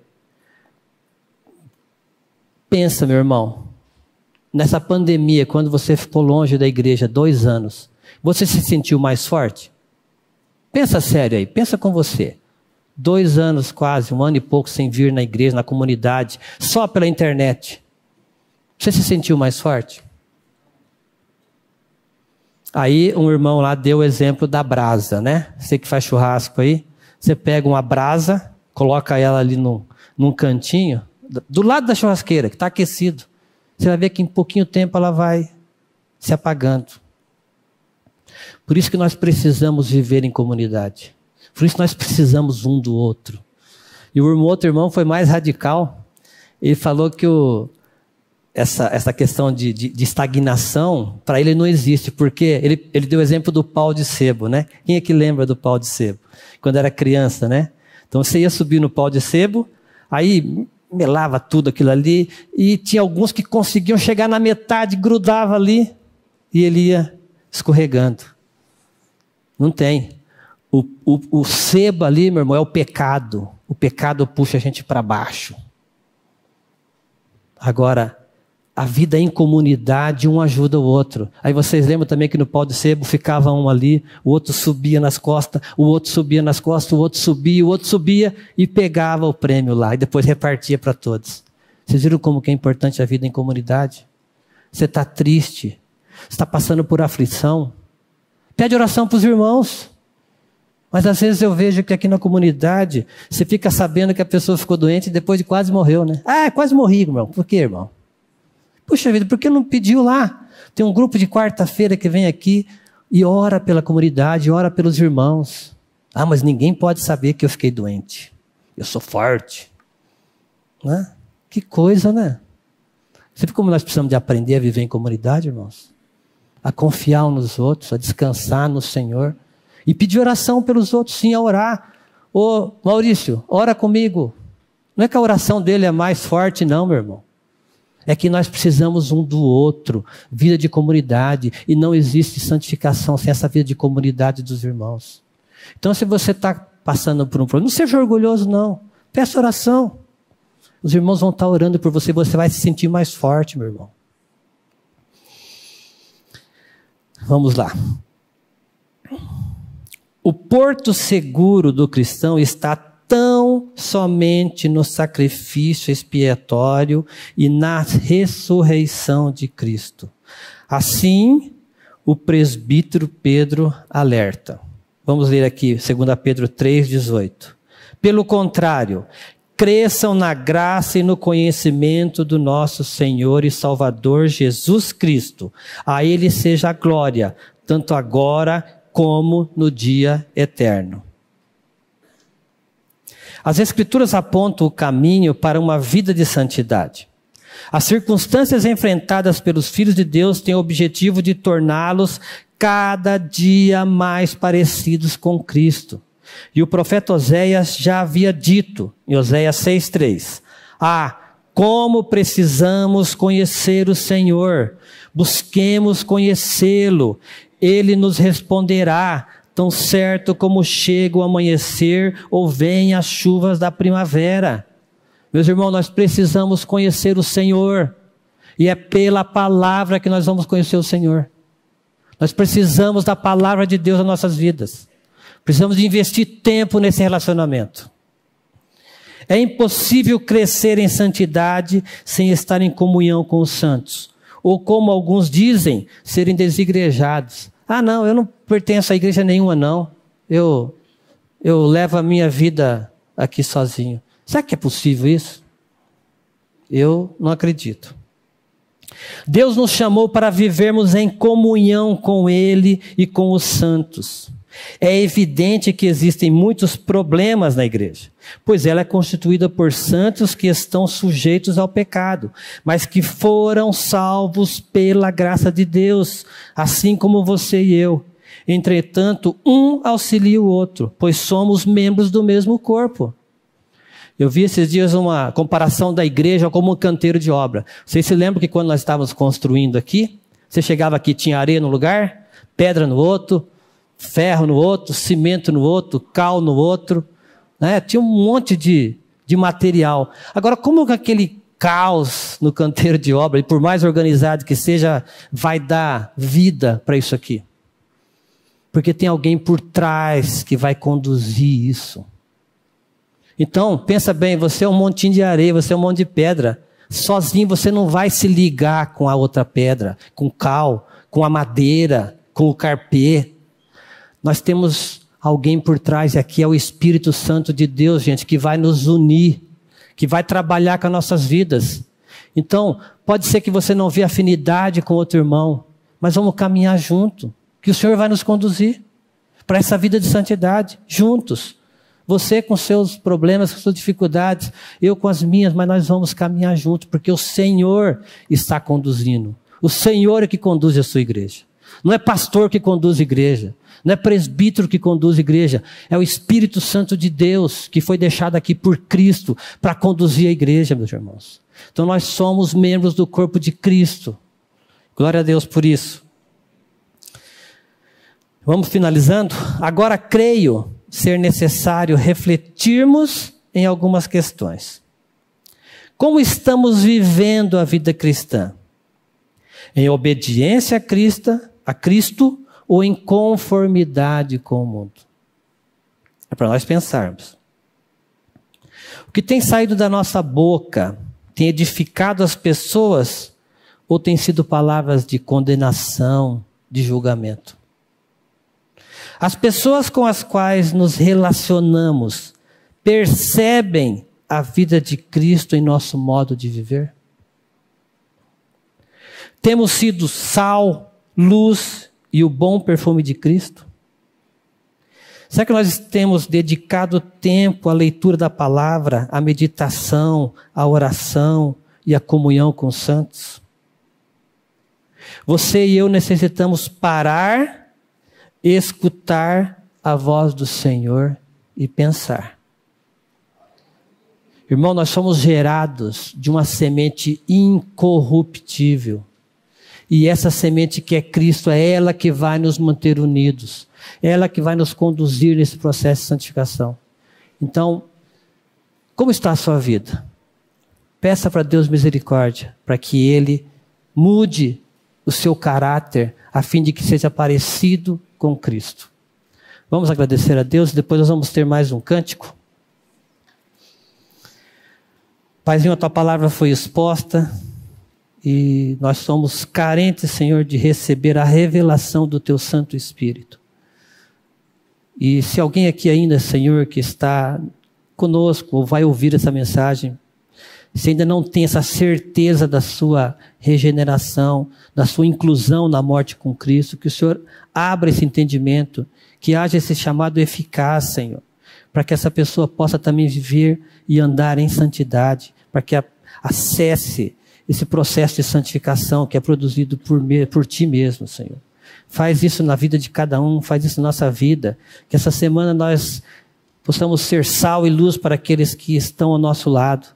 pensa, meu irmão, nessa pandemia, quando você ficou longe da igreja dois anos, você se sentiu mais forte? Pensa sério aí, pensa com você. Dois anos quase, um ano e pouco sem vir na igreja, na comunidade, só pela internet. Você se sentiu mais forte? Aí um irmão lá deu o exemplo da brasa, né? Você que faz churrasco aí, você pega uma brasa, coloca ela ali num cantinho, do lado da churrasqueira, que está aquecido. Você vai ver que em pouquinho tempo ela vai se apagando. Por isso que nós precisamos viver em comunidade. Por isso nós precisamos um do outro. E o outro irmão foi mais radical. Ele falou que o, essa, essa questão de, de, de estagnação, para ele não existe, porque ele, ele deu o exemplo do pau de sebo, né? Quem é que lembra do pau de sebo? Quando era criança, né? Então você ia subir no pau de sebo, aí melava tudo aquilo ali, e tinha alguns que conseguiam chegar na metade, grudava ali, e ele ia escorregando. Não tem. O, o, o sebo ali, meu irmão, é o pecado. O pecado puxa a gente para baixo. Agora, a vida em comunidade, um ajuda o outro. Aí vocês lembram também que no pau de sebo ficava um ali, o outro subia nas costas, o outro subia nas costas, o outro subia, o outro subia e pegava o prêmio lá e depois repartia para todos. Vocês viram como que é importante a vida em comunidade? Você está triste, está passando por aflição, pede oração para os irmãos. Mas às vezes eu vejo que aqui na comunidade você fica sabendo que a pessoa ficou doente e depois de quase morreu, né? Ah, quase morri, irmão. Por quê, irmão? Puxa vida, por que não pediu lá? Tem um grupo de quarta-feira que vem aqui e ora pela comunidade, ora pelos irmãos. Ah, mas ninguém pode saber que eu fiquei doente. Eu sou forte. Né? Que coisa, né? Você como nós precisamos de aprender a viver em comunidade, irmãos? A confiar uns nos outros, a descansar no Senhor. E pedir oração pelos outros, sim, a orar. Ô, Maurício, ora comigo. Não é que a oração dele é mais forte, não, meu irmão. É que nós precisamos um do outro, vida de comunidade, e não existe santificação sem essa vida de comunidade dos irmãos. Então, se você está passando por um problema, não seja orgulhoso, não. Peça oração. Os irmãos vão estar tá orando por você, você vai se sentir mais forte, meu irmão. Vamos lá. O porto seguro do cristão está tão somente no sacrifício expiatório e na ressurreição de Cristo. Assim, o presbítero Pedro alerta. Vamos ler aqui, 2 Pedro 3,18. Pelo contrário, cresçam na graça e no conhecimento do nosso Senhor e Salvador Jesus Cristo. A Ele seja a glória, tanto agora como no dia eterno. As Escrituras apontam o caminho para uma vida de santidade. As circunstâncias enfrentadas pelos filhos de Deus têm o objetivo de torná-los cada dia mais parecidos com Cristo. E o profeta Oséias já havia dito, em Oséias 6,3: Ah, como precisamos conhecer o Senhor! Busquemos conhecê-lo, ele nos responderá Tão certo como chega o amanhecer ou vêm as chuvas da primavera. Meus irmãos, nós precisamos conhecer o Senhor. E é pela palavra que nós vamos conhecer o Senhor. Nós precisamos da palavra de Deus nas nossas vidas. Precisamos de investir tempo nesse relacionamento. É impossível crescer em santidade sem estar em comunhão com os santos. Ou como alguns dizem, serem desigrejados. Ah, não, eu não pertenço a igreja nenhuma, não. Eu, eu levo a minha vida aqui sozinho. Será que é possível isso? Eu não acredito. Deus nos chamou para vivermos em comunhão com Ele e com os santos. É evidente que existem muitos problemas na igreja, pois ela é constituída por santos que estão sujeitos ao pecado, mas que foram salvos pela graça de Deus, assim como você e eu. Entretanto, um auxilia o outro, pois somos membros do mesmo corpo. Eu vi esses dias uma comparação da igreja como um canteiro de obra. Vocês se lembram que quando nós estávamos construindo aqui, você chegava aqui, tinha areia no lugar, pedra no outro, ferro no outro, cimento no outro, cal no outro. Né? Tinha um monte de, de material. Agora, como aquele caos no canteiro de obra, e por mais organizado que seja, vai dar vida para isso aqui? Porque tem alguém por trás que vai conduzir isso. Então, pensa bem, você é um montinho de areia, você é um monte de pedra. Sozinho você não vai se ligar com a outra pedra, com cal, com a madeira, com o carpê, nós temos alguém por trás, e aqui é o Espírito Santo de Deus, gente, que vai nos unir, que vai trabalhar com as nossas vidas. Então, pode ser que você não vê afinidade com outro irmão, mas vamos caminhar junto, que o Senhor vai nos conduzir para essa vida de santidade, juntos. Você com seus problemas, com suas dificuldades, eu com as minhas, mas nós vamos caminhar junto, porque o Senhor está conduzindo. O Senhor é que conduz a sua igreja. Não é pastor que conduz a igreja não é presbítero que conduz a igreja, é o Espírito Santo de Deus que foi deixado aqui por Cristo para conduzir a igreja, meus irmãos. Então nós somos membros do corpo de Cristo. Glória a Deus por isso. Vamos finalizando? Agora creio ser necessário refletirmos em algumas questões. Como estamos vivendo a vida cristã? Em obediência a Cristo, a Cristo ou em conformidade com o mundo. É para nós pensarmos. O que tem saído da nossa boca tem edificado as pessoas ou tem sido palavras de condenação, de julgamento? As pessoas com as quais nos relacionamos percebem a vida de Cristo em nosso modo de viver? Temos sido sal, luz e o bom perfume de Cristo? Será que nós temos dedicado tempo à leitura da palavra, à meditação, à oração e à comunhão com os santos? Você e eu necessitamos parar, escutar a voz do Senhor e pensar. Irmão, nós somos gerados de uma semente incorruptível. E essa semente que é Cristo é ela que vai nos manter unidos, ela que vai nos conduzir nesse processo de santificação. Então, como está a sua vida? Peça para Deus misericórdia, para que Ele mude o seu caráter, a fim de que seja parecido com Cristo. Vamos agradecer a Deus e depois nós vamos ter mais um cântico. Paizinho, a tua palavra foi exposta. E nós somos carentes, Senhor, de receber a revelação do Teu Santo Espírito. E se alguém aqui ainda, Senhor, que está conosco ou vai ouvir essa mensagem, se ainda não tem essa certeza da sua regeneração, da sua inclusão na morte com Cristo, que o Senhor abra esse entendimento, que haja esse chamado eficaz, Senhor, para que essa pessoa possa também viver e andar em santidade, para que acesse esse processo de santificação que é produzido por, me, por ti mesmo, Senhor. Faz isso na vida de cada um, faz isso na nossa vida. Que essa semana nós possamos ser sal e luz para aqueles que estão ao nosso lado.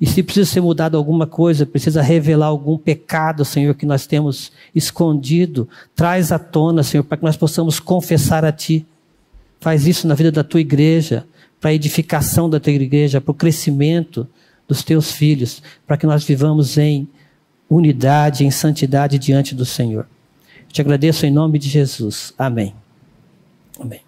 E se precisa ser mudado alguma coisa, precisa revelar algum pecado, Senhor, que nós temos escondido, traz à tona, Senhor, para que nós possamos confessar a Ti. Faz isso na vida da Tua igreja, para a edificação da Tua igreja, para o crescimento dos teus filhos, para que nós vivamos em unidade, em santidade diante do Senhor. Eu te agradeço em nome de Jesus. Amém. Amém.